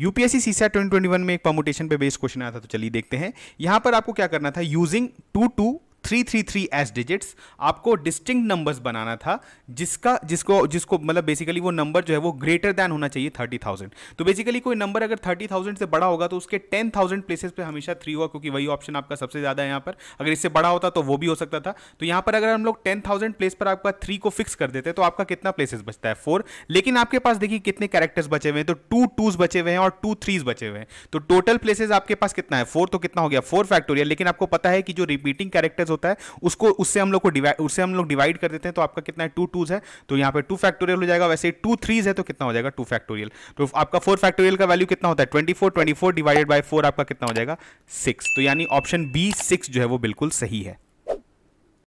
UPSC twenty 2021 में एक permutation पे बेस्ड क्वेश्चन आया था तो चलिए देखते हैं यहां पर आपको क्या करना था using two two three three three as digits आपको डिस्टिंक्ट नंबर्स बनाना था जिसका जिसको जिसको मतलब बेसिकली वो नंबर जो है वो ग्रेटर दैन होना चाहिए थर्टी थाउजेंड तो बेसिकली कोई नंबर अगर थर्टी थाउजेंड से बड़ा होगा तो उसके टेन थाउजेंड प्लेसेस पे हमेशा थ्री होगा क्योंकि वही ऑप्शन आपका सबसे ज़्यादा है यहाँ पर अगर इससे बड़ा होता तो वो भी हो सकता था तो यहाँ पर अगर हम लोग टेन थाउजेंड प्लेस पर आपका थ्री को फिक्स कर देते तो आपका कितना प्लेसेस बचता है फोर लेकिन आपके पास देखिए कितने कैरेक्टर्स बचे हुए हैं तो टू टूज बचे हुए हैं और टू थ्रीज बचे हुए हैं तो टोटल प्लेसेज आपके पास कितना है फोर तो कितना हो गया फोर फैक्टोरियल लेकिन आपको पता है कि जो रिपीटिंग कैरेक्टर्स फैक्टोरियल होता है उसको उससे हम लोग को डिवाइड उससे हम लोग डिवाइड कर देते हैं तो आपका कितना है टू टूज है तो यहाँ पे टू फैक्टोरियल हो जाएगा वैसे टू थ्रीज है तो कितना हो जाएगा टू फैक्टोरियल तो आपका फोर फैक्टोरियल का वैल्यू कितना होता है twenty four twenty four divided by four आपका कितना हो जाएगा सिक्स तो यानी ऑप्शन बी सिक्स जो है वो बिल्कुल सही है